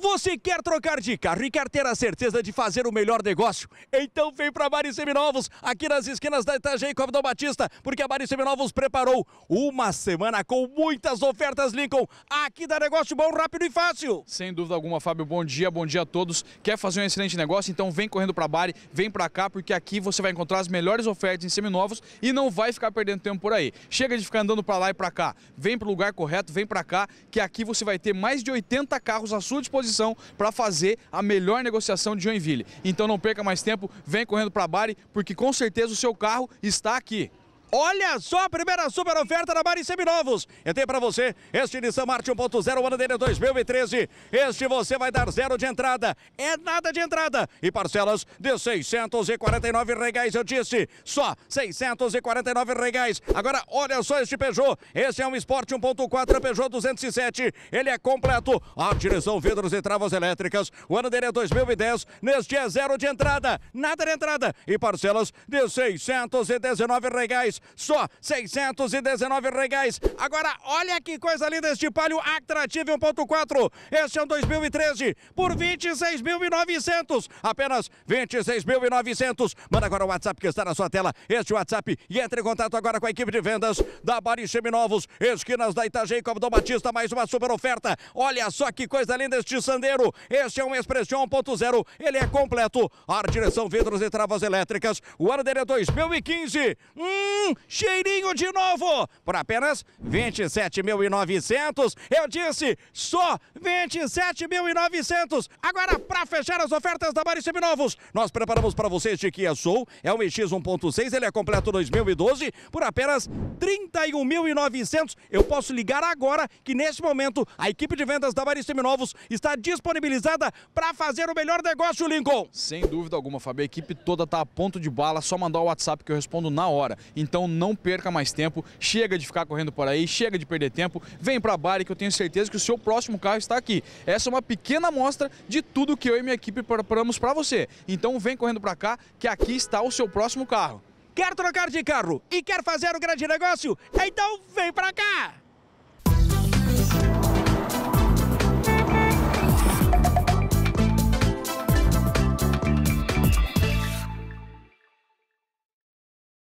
Você quer trocar de carro e quer ter a certeza de fazer o melhor negócio? Então vem para Bari Seminovos, aqui nas esquinas da Itajaí e Cobdão Batista, porque a Bari Seminovos preparou uma semana com muitas ofertas Lincoln. Aqui dá negócio bom, rápido e fácil. Sem dúvida alguma, Fábio, bom dia, bom dia a todos. Quer fazer um excelente negócio? Então vem correndo para Bari, vem para cá, porque aqui você vai encontrar as melhores ofertas em seminovos e não vai ficar perdendo tempo por aí. Chega de ficar andando para lá e para cá. Vem para o lugar correto, vem para cá, que aqui você vai ter mais de 80 carros à sua disposição disposição para fazer a melhor negociação de Joinville. Então não perca mais tempo, vem correndo para a Bari, porque com certeza o seu carro está aqui. Olha só a primeira super oferta da Mari Seminovos. Eu tenho para você este Nissan March 1.0, ano dele é 2013. Este você vai dar zero de entrada. É nada de entrada. E parcelas de 649 reais, eu disse. Só 649 reais. Agora, olha só este Peugeot. Este é um Sport 1.4 Peugeot 207. Ele é completo. A direção, vidros e travas elétricas. O ano dele é 2010. Neste é zero de entrada. Nada de entrada. E parcelas de 619 reais só 619 reais. Agora, olha que coisa linda este Palio Actrative 1.4. Este é um 2013 por 26.900. Apenas 26.900. Manda agora o WhatsApp que está na sua tela. Este WhatsApp e entre em contato agora com a equipe de vendas da Bari Seminovos, esquinas da com Cobdão Batista, mais uma super oferta. Olha só que coisa linda este Sandeiro. Este é um Expression 1.0. Ele é completo. Ar, direção, vidros e travas elétricas. O ano dele é 2015. Hum! cheirinho de novo por apenas 27.900. Eu disse só 27.900. Agora, para fechar as ofertas da Mari Seminovos, nós preparamos para vocês de Kia é Soul, é um EX 1.6, ele é completo 2012 por apenas 31.900. Eu posso ligar agora que nesse momento a equipe de vendas da Mari Seminovos está disponibilizada para fazer o melhor negócio, Lincoln. Sem dúvida alguma, Fabio, a equipe toda está a ponto de bala, só mandar o WhatsApp que eu respondo na hora. Então então não perca mais tempo, chega de ficar correndo por aí, chega de perder tempo, vem para a Bari que eu tenho certeza que o seu próximo carro está aqui. Essa é uma pequena amostra de tudo que eu e minha equipe preparamos para você. Então vem correndo para cá que aqui está o seu próximo carro. Quer trocar de carro e quer fazer o um grande negócio? Então vem para cá!